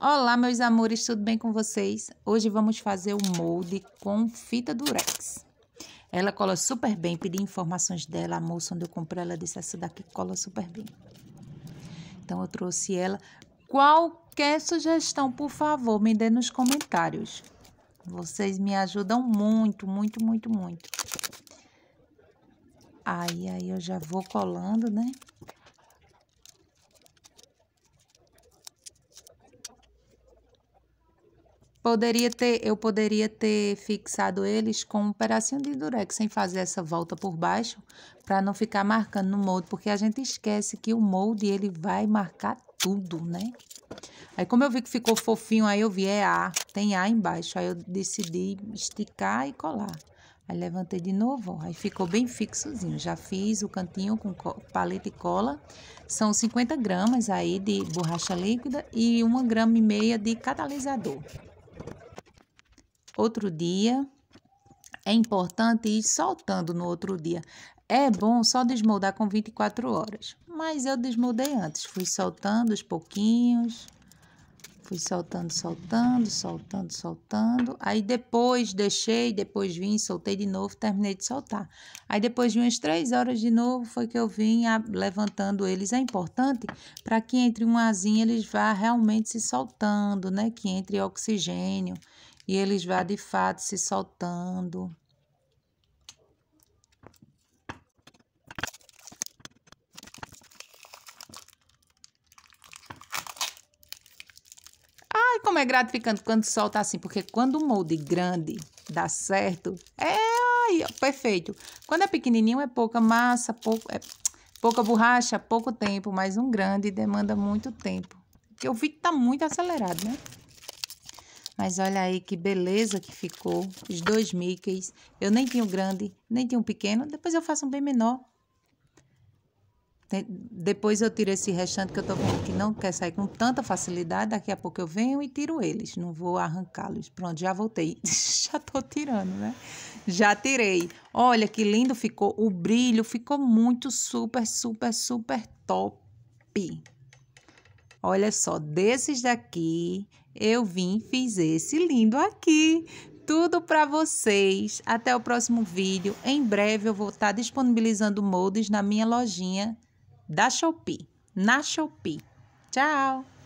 Olá, meus amores, tudo bem com vocês? Hoje vamos fazer o um molde com fita durex. Ela cola super bem, pedi informações dela, a moça onde eu comprei, ela disse essa daqui cola super bem. Então eu trouxe ela. Qualquer sugestão, por favor, me dê nos comentários. Vocês me ajudam muito, muito, muito, muito. Aí, aí eu já vou colando, né? Poderia ter, eu poderia ter fixado eles com um pedacinho de durex sem fazer essa volta por baixo, para não ficar marcando no molde, porque a gente esquece que o molde ele vai marcar tudo, né? Aí como eu vi que ficou fofinho, aí eu vi é A, tem A embaixo, aí eu decidi esticar e colar. Aí levantei de novo, ó, aí ficou bem fixozinho. Já fiz o cantinho com paleta e cola. São 50 gramas aí de borracha líquida e uma grama e meia de catalisador outro dia. É importante ir soltando no outro dia. É bom só desmoldar com 24 horas, mas eu desmoldei antes, fui soltando os pouquinhos, fui soltando, soltando, soltando, soltando. Aí depois deixei, depois vim, soltei de novo, terminei de soltar. Aí depois de umas três horas de novo foi que eu vim levantando eles. É importante para que entre um asinho eles vá realmente se soltando, né? Que entre oxigênio e eles vá de fato se soltando. Ai, como é gratificante quando solta assim, porque quando o molde grande dá certo, é ai, perfeito. Quando é pequenininho é pouca massa, pouco, é pouca borracha, pouco tempo, mas um grande demanda muito tempo. Porque o vídeo tá muito acelerado, né? Mas olha aí que beleza que ficou, os dois Mickeys. Eu nem tinha grande, nem tinha pequeno, depois eu faço um bem menor. Depois eu tiro esse restante que eu tô vendo que não quer sair com tanta facilidade. Daqui a pouco eu venho e tiro eles. Não vou arrancá-los. Pronto, já voltei. já tô tirando, né? Já tirei. Olha que lindo ficou. O brilho ficou muito super, super, super top. Olha só, desses daqui eu vim fiz esse lindo aqui. Tudo para vocês. Até o próximo vídeo. Em breve eu vou estar tá disponibilizando moldes na minha lojinha da Shopee, na Shopee. Tchau!